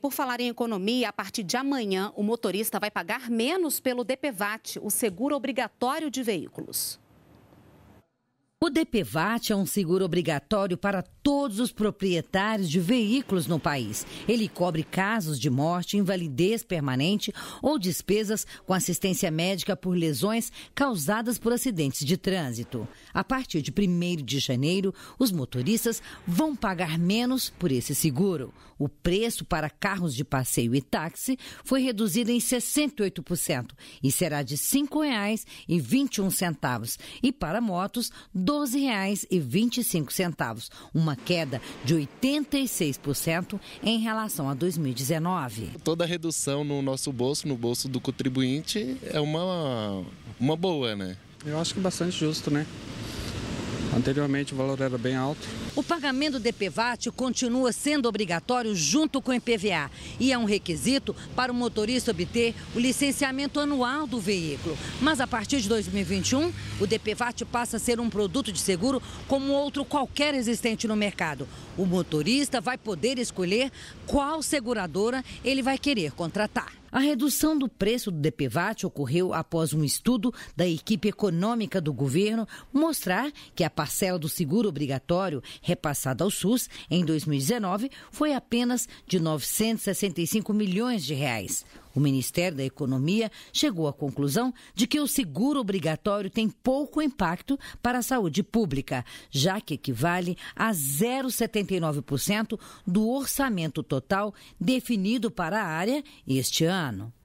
Por falar em economia, a partir de amanhã, o motorista vai pagar menos pelo DPVAT, o seguro obrigatório de veículos. O DPVAT é um seguro obrigatório para todos os proprietários de veículos no país. Ele cobre casos de morte, invalidez permanente ou despesas com assistência médica por lesões causadas por acidentes de trânsito. A partir de 1 de janeiro, os motoristas vão pagar menos por esse seguro. O preço para carros de passeio e táxi foi reduzido em 68% e será de R$ 5,21. E para motos, R$ 12,25, uma queda de 86% em relação a 2019. Toda redução no nosso bolso, no bolso do contribuinte, é uma, uma boa, né? Eu acho que é bastante justo, né? Anteriormente o valor era bem alto. O pagamento do DPVAT continua sendo obrigatório junto com o IPVA e é um requisito para o motorista obter o licenciamento anual do veículo. Mas a partir de 2021, o DPVAT passa a ser um produto de seguro como outro qualquer existente no mercado. O motorista vai poder escolher qual seguradora ele vai querer contratar. A redução do preço do DPVAT ocorreu após um estudo da equipe econômica do governo mostrar que a parcela do seguro obrigatório repassada ao SUS em 2019 foi apenas de 965 milhões de reais. O Ministério da Economia chegou à conclusão de que o seguro obrigatório tem pouco impacto para a saúde pública, já que equivale a 0,79% do orçamento total definido para a área este ano.